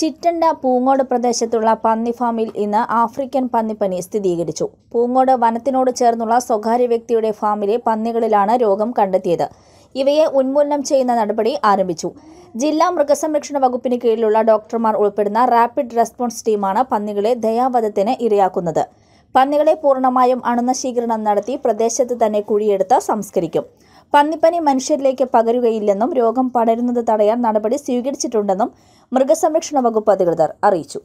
ചിറ്റണ്ട പൂങ്ങോട് പ്രദേശത്തുള്ള പന്നി ഫാമിൽ ഇന്ന് ആഫ്രിക്കൻ പന്നിപ്പനി സ്ഥിരീകരിച്ചു പൂങ്ങോട് വനത്തിനോട് ചേർന്നുള്ള സ്വകാര്യ വ്യക്തിയുടെ ഫാമിലെ പന്നികളിലാണ് രോഗം കണ്ടെത്തിയത് ഇവയെ ഉന്മൂലനം ചെയ്യുന്ന നടപടി ആരംഭിച്ചു ജില്ലാ മൃഗസംരക്ഷണ വകുപ്പിന് കീഴിലുള്ള ഡോക്ടർമാർ ഉൾപ്പെടുന്ന റാപ്പിഡ് റെസ്പോൺസ് ടീമാണ് പന്നികളെ ദയാവധത്തിന് ഇരയാക്കുന്നത് പന്നികളെ പൂർണ്ണമായും അണുനശീകരണം നടത്തി പ്രദേശത്ത് തന്നെ കുഴിയെടുത്ത് സംസ്കരിക്കും പന്നിപ്പനി മനുഷ്യരിലേക്ക് പകരുകയില്ലെന്നും രോഗം പടരുന്നത് തടയാൻ നടപടി സ്വീകരിച്ചിട്ടുണ്ടെന്നും മൃഗസംരക്ഷണ വകുപ്പ് അധികൃതർ അറിയിച്ചു